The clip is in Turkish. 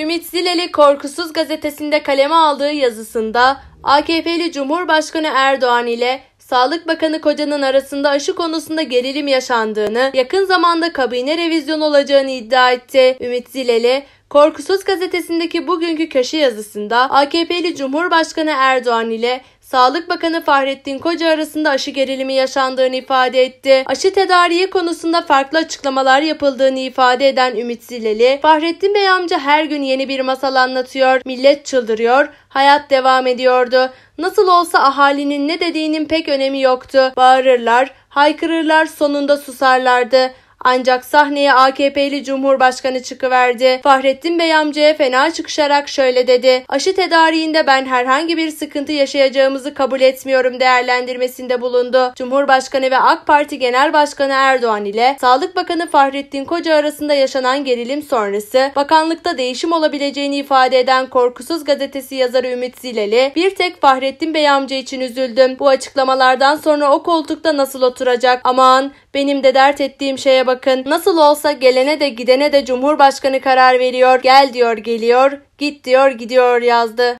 Ümit Zileli Korkusuz gazetesinde kaleme aldığı yazısında AKP'li Cumhurbaşkanı Erdoğan ile Sağlık Bakanı Koca'nın arasında aşı konusunda gerilim yaşandığını, yakın zamanda kabine revizyon olacağını iddia etti. Ümit Zileli, Korkusuz gazetesindeki bugünkü köşe yazısında AKP'li Cumhurbaşkanı Erdoğan ile Sağlık Bakanı Fahrettin Koca arasında aşı gerilimi yaşandığını ifade etti. Aşı tedariği konusunda farklı açıklamalar yapıldığını ifade eden Ümit Zileli, Fahrettin Bey amca her gün yeni bir masal anlatıyor, millet çıldırıyor, hayat devam ediyordu. Nasıl olsa ahalinin ne dediğinin pek önemi yoktu. Bağırırlar, haykırırlar, sonunda susarlardı. Ancak sahneye AKP'li Cumhurbaşkanı çıkıverdi. Fahrettin Bey amcaya fena çıkışarak şöyle dedi. Aşı tedariğinde ben herhangi bir sıkıntı yaşayacağımızı kabul etmiyorum değerlendirmesinde bulundu. Cumhurbaşkanı ve AK Parti Genel Başkanı Erdoğan ile Sağlık Bakanı Fahrettin Koca arasında yaşanan gerilim sonrası bakanlıkta değişim olabileceğini ifade eden Korkusuz Gazetesi yazarı Ümit Zileli bir tek Fahrettin Bey amca için üzüldüm. Bu açıklamalardan sonra o koltukta nasıl oturacak? Aman benim de dert ettiğim şeye bak bakın. Nasıl olsa gelene de gidene de Cumhurbaşkanı karar veriyor. Gel diyor geliyor, git diyor gidiyor yazdı.